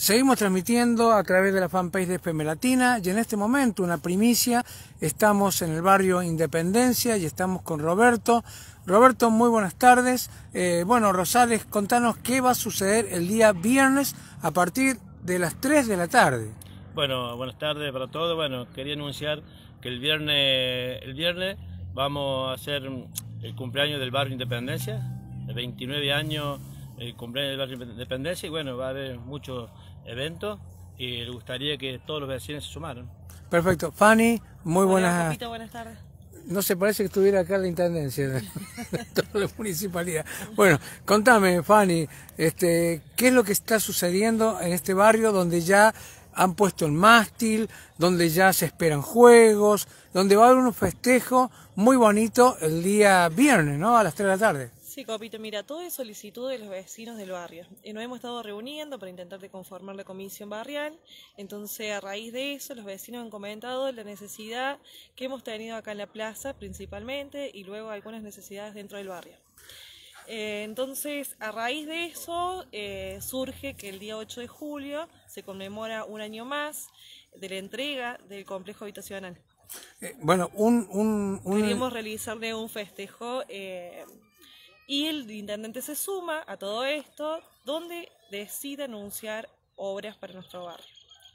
Seguimos transmitiendo a través de la fanpage de FM Latina y en este momento una primicia, estamos en el barrio Independencia y estamos con Roberto. Roberto, muy buenas tardes. Eh, bueno, Rosales, contanos qué va a suceder el día viernes a partir de las 3 de la tarde. Bueno, buenas tardes para todos. Bueno, quería anunciar que el viernes, el viernes vamos a hacer el cumpleaños del barrio Independencia, El 29 años el cumpleaños del barrio independencia y bueno, va a haber muchos evento y le gustaría que todos los vecinos se sumaran. Perfecto. Fanny, muy buenas, tardes. No se parece que estuviera acá la intendencia, de la municipalidad. Bueno, contame, Fanny, este, ¿qué es lo que está sucediendo en este barrio donde ya han puesto el mástil, donde ya se esperan juegos, donde va a haber un festejo muy bonito el día viernes, ¿no? A las 3 de la tarde. Sí, Copito, mira, todo es solicitud de los vecinos del barrio. Eh, nos hemos estado reuniendo para intentar de conformar la comisión barrial. Entonces, a raíz de eso, los vecinos han comentado la necesidad que hemos tenido acá en la plaza principalmente y luego algunas necesidades dentro del barrio. Eh, entonces, a raíz de eso, eh, surge que el día 8 de julio se conmemora un año más de la entrega del complejo habitacional. bueno, un, un... Queríamos realizarle un festejo y el intendente se suma a todo esto, donde decide anunciar obras para nuestro barrio.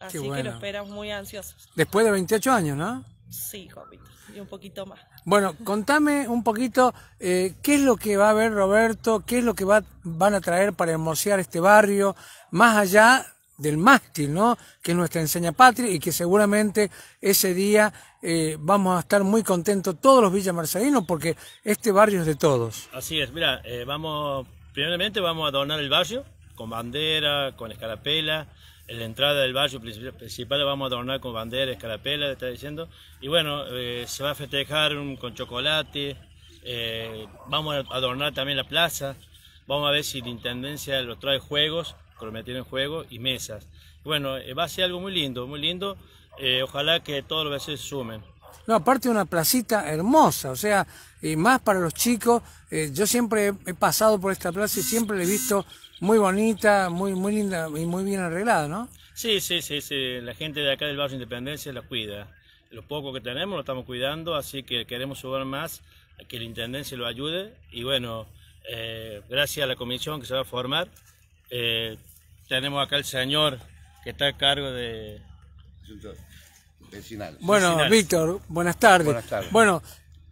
Así que lo esperamos muy ansiosos. Después de 28 años, ¿no? Sí, Juanito, y un poquito más. Bueno, contame un poquito eh, qué es lo que va a ver Roberto, qué es lo que va, van a traer para hermosear este barrio, más allá del mástil, ¿no? Que es nuestra enseña patria y que seguramente ese día eh, vamos a estar muy contentos todos los villamarcelinos porque este barrio es de todos. Así es, mira, eh, vamos, primeramente vamos a adornar el barrio con bandera, con escarapela, en la entrada del barrio principal vamos a adornar con bandera, escarapela, está diciendo, y bueno, eh, se va a festejar con chocolate, vamos a adornar también la plaza, vamos a ver si la Intendencia lo trae juegos, cronometría en juego y mesas. Bueno, eh, va a ser algo muy lindo, muy lindo. Eh, ojalá que todos los vecinos se sumen. No, aparte una placita hermosa, o sea, más para los chicos. Eh, yo siempre he pasado por esta plaza y siempre la he visto muy bonita, muy, muy linda y muy bien arreglada, ¿no? Sí, sí, sí, sí. La gente de acá del barrio Independencia la cuida. Lo poco que tenemos lo estamos cuidando, así que queremos sumar más, que la Intendencia lo ayude. Y bueno, gracias a la comisión que se va a formar, eh, tenemos acá el señor que está a cargo de... vecinales. Bueno, Víctor, buenas tardes. buenas Bueno,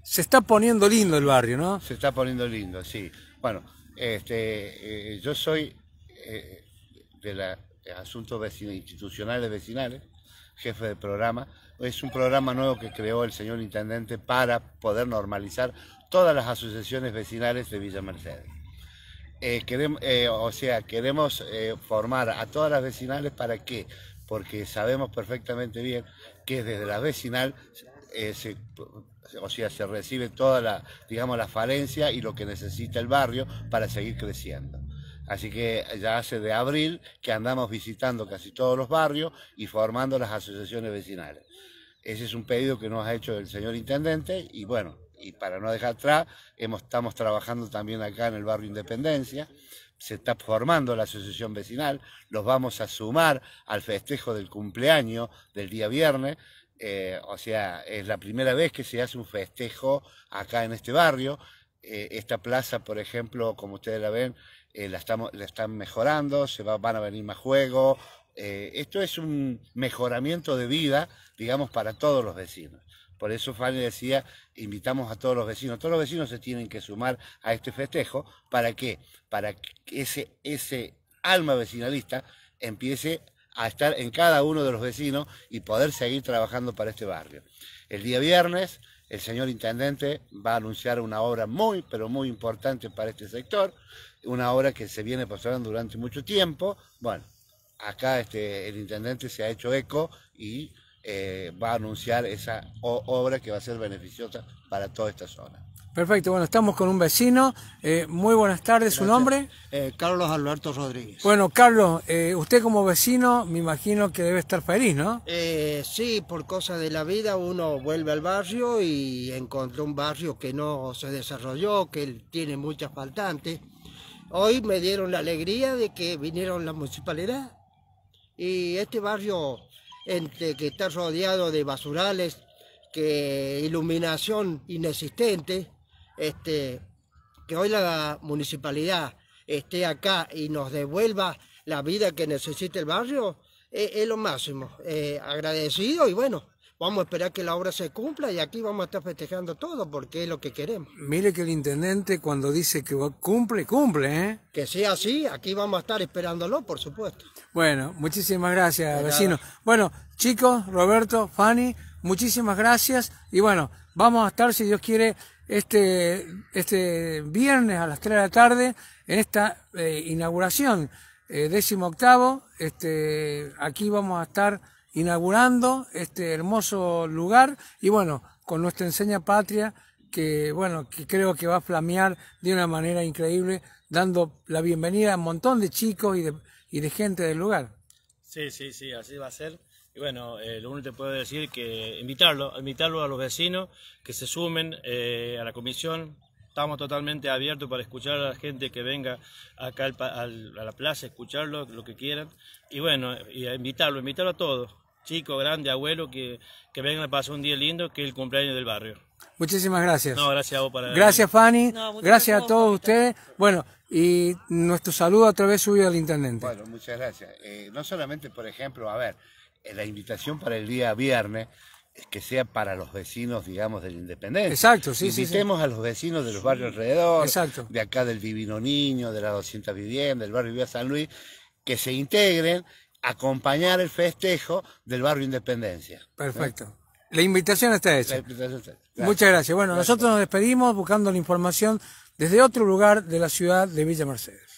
se está poniendo lindo el barrio, ¿no? Se está poniendo lindo, sí. Bueno, este, eh, yo soy eh, de los asuntos institucionales vecinales, jefe del programa. Es un programa nuevo que creó el señor intendente para poder normalizar todas las asociaciones vecinales de Villa Mercedes. Eh, queremos, eh, o sea, queremos eh, formar a todas las vecinales para qué, porque sabemos perfectamente bien que desde la vecinal se, o sea, se recibe toda la, digamos, la falencia y lo que necesita el barrio para seguir creciendo. Así que ya hace de abril que andamos visitando casi todos los barrios y formando las asociaciones vecinales. Ese es un pedido que nos ha hecho el señor intendente y bueno, y para no dejar atrás, estamos trabajando también acá en el barrio Independencia, se está formando la asociación vecinal, los vamos a sumar al festejo del cumpleaños del día viernes, eh, o sea, es la primera vez que se hace un festejo acá en este barrio, eh, esta plaza, por ejemplo, como ustedes la ven, eh, la, estamos, la están mejorando, se van a venir más juegos, esto es un mejoramiento de vida, digamos, para todos los vecinos. Por eso Fanny decía, invitamos a todos los vecinos. Todos los vecinos se tienen que sumar a este festejo. ¿Para qué? Para que ese, ese alma vecinalista empiece a estar en cada uno de los vecinos y poder seguir trabajando para este barrio. El día viernes el señor intendente va a anunciar una obra muy, pero muy importante para este sector, una obra que se viene pasando durante mucho tiempo. Bueno, acá este, el intendente se ha hecho eco y eh, va a anunciar esa obra que va a ser beneficiosa para toda esta zona. Perfecto, bueno, estamos con un vecino. Eh, muy buenas tardes, ¿su nombre? Eh, Carlos Alberto Rodríguez. Bueno, Carlos, usted como vecino me imagino que debe estar feliz, ¿no? sí, por cosas de la vida uno vuelve al barrio y encontró un barrio que no se desarrolló, que tiene muchas faltantes. Hoy me dieron la alegría de que vinieron la municipalidad y este barrio que está rodeado de basurales, que iluminación inexistente, este, que hoy la municipalidad esté acá y nos devuelva la vida que necesita el barrio, eh, es, lo máximo. Eh, agradecido y bueno, vamos a esperar que la obra se cumpla y aquí vamos a estar festejando todo porque es lo que queremos. Mire que el intendente cuando dice que cumple, cumple, ¿eh? Que sea así, aquí vamos a estar esperándolo, por supuesto. Bueno, muchísimas gracias, vecino. Bueno, chicos, Roberto, Fanny, muchísimas gracias y bueno, vamos a estar, si Dios quiere, este, este viernes a las 3 de la tarde en esta eh, inauguración, eh, décimo octavo, este, aquí vamos a estar inaugurando este hermoso lugar y bueno, con nuestra enseña patria que bueno, que creo que va a flamear de una manera increíble, dando la bienvenida a un montón de chicos y de, y de gente del lugar. Sí, sí, sí, así va a ser. Y bueno, eh, lo único que puedo decir que invitarlo, invitarlo a los vecinos que se sumen eh, a la comisión. Estamos totalmente abiertos para escuchar a la gente que venga acá a la plaza, escucharlo, lo que quieran. Y bueno, y invitarlo, invitarlo a todos chico, grande, abuelo, que, que vengan a pasar un día lindo, que es el cumpleaños del barrio. Muchísimas gracias. No, gracias a para Gracias, Fanny. gracias a todos ustedes. Bueno, y nuestro saludo otra vez subido al intendente. Bueno, muchas gracias. Eh, no solamente, por ejemplo, a ver, eh, la invitación para el día viernes es eh, que sea para los vecinos, digamos, del Independiente. Exacto, sí, sí, a los vecinos de los barrios alrededor, Exacto. de acá del Divino Niño, de la 200 viviendas, del barrio Vía San Luis, que se integren acompañar el festejo del barrio Independencia. Perfecto. La invitación está hecha. Muchas gracias. Bueno, nosotros nos despedimos buscando la información desde otro lugar de la ciudad de Villa Mercedes.